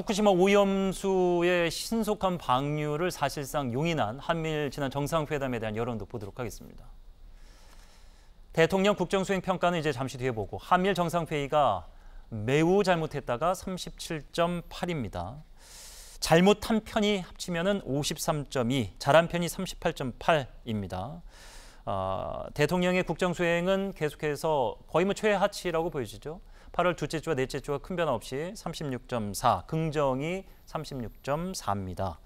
후쿠시마 오염수의 신속한 방류를 사실상 용인한 한미일 지난 정상회담에 대한 여론도 보도록 하겠습니다. 대통령 국정수행평가는 이제 잠시 뒤에 보고 한미일 정상회의가 매우 잘못했다가 37.8입니다. 잘못한 편이 합치면 53.2, 잘한 편이 38.8입니다. 어, 아, 대통령의 국정수행은 계속해서 거의 뭐 최하치라고 보여지죠. 8월 둘째 주와 넷째 주가 큰 변화 없이 36.4, 긍정이 36.4입니다.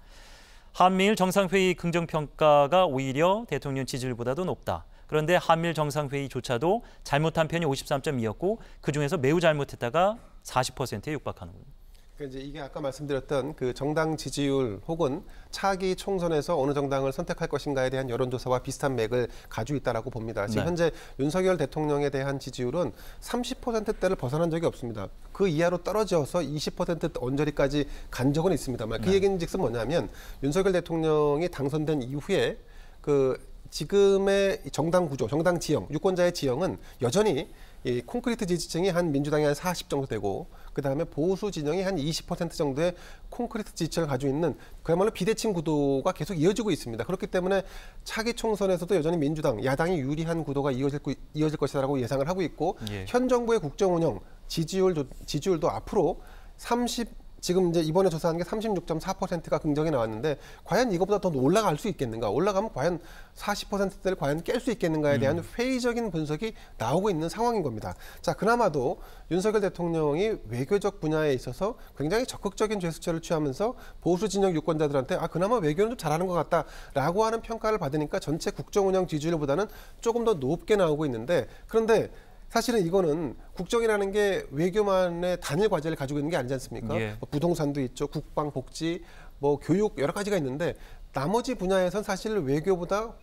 한미일 정상회의 긍정평가가 오히려 대통령 지지율보다도 높다. 그런데 한미일 정상회의조차도 잘못한 편이 53.2였고 그중에서 매우 잘못했다가 40%에 육박하는 겁니다. 그러니까 이제 이게 아까 말씀드렸던 그 정당 지지율 혹은 차기 총선에서 어느 정당을 선택할 것인가에 대한 여론조사와 비슷한 맥을 가지고 있다라고 봅니다. 지금 네. 현재 윤석열 대통령에 대한 지지율은 30%대를 벗어난 적이 없습니다. 그 이하로 떨어져서 20% 언저리까지 간 적은 있습니다만 그 네. 얘기는즉슨 뭐냐면 윤석열 대통령이 당선된 이후에 그 지금의 정당 구조, 정당 지형, 유권자의 지형은 여전히 이 콘크리트 지지층이 한 민주당이 한 40 정도 되고 그 다음에 보수 진영이 한 20% 정도의 콘크리트 지지층을 가지고 있는 그야말로 비대칭 구도가 계속 이어지고 있습니다. 그렇기 때문에 차기 총선에서도 여전히 민주당 야당이 유리한 구도가 이어질, 이어질 것이라고 예상을 하고 있고 예. 현 정부의 국정 운영 지지율 도 지지율도 앞으로 30 지금 이제 이번에 조사한 게 36.4%가 긍정이 나왔는데 과연 이것보다 더 올라갈 수 있겠는가? 올라가면 과연 40%대를 과연 깰 수 있겠는가에 대한 음. 회의적인 분석이 나오고 있는 상황인 겁니다. 자, 그나마도 윤석열 대통령이 외교적 분야에 있어서 굉장히 적극적인 죄수처를 취하면서 보수 진영 유권자들한테 아 그나마 외교는 좀 잘하는 것 같다라고 하는 평가를 받으니까 전체 국정 운영 지지율보다는 조금 더 높게 나오고 있는데 그런데 사실은 이거는 국정이라는 게 외교만의 단일 과제를 가지고 있는 게 아니지 않습니까? 예. 뭐 부동산도 있죠, 국방, 복지, 뭐 교육 여러 가지가 있는데 나머지 분야에선 사실 외교보다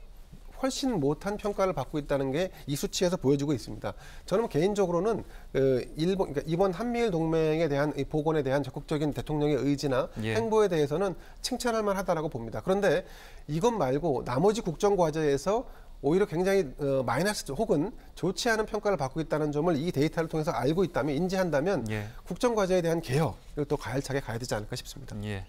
훨씬 못한 평가를 받고 있다는 게 이 수치에서 보여지고 있습니다. 저는 개인적으로는 어, 일본, 그러니까 이번 한미일 동맹에 대한 복원에 대한 적극적인 대통령의 의지나 예. 행보에 대해서는 칭찬할 만하다라고 봅니다. 그런데 이것 말고 나머지 국정 과제에서 오히려 굉장히 어, 마이너스 혹은 좋지 않은 평가를 받고 있다는 점을 이 데이터를 통해서 알고 있다면 인지한다면 예. 국정과제에 대한 개혁을 또 가열차게 가야 되지 않을까 싶습니다. 예.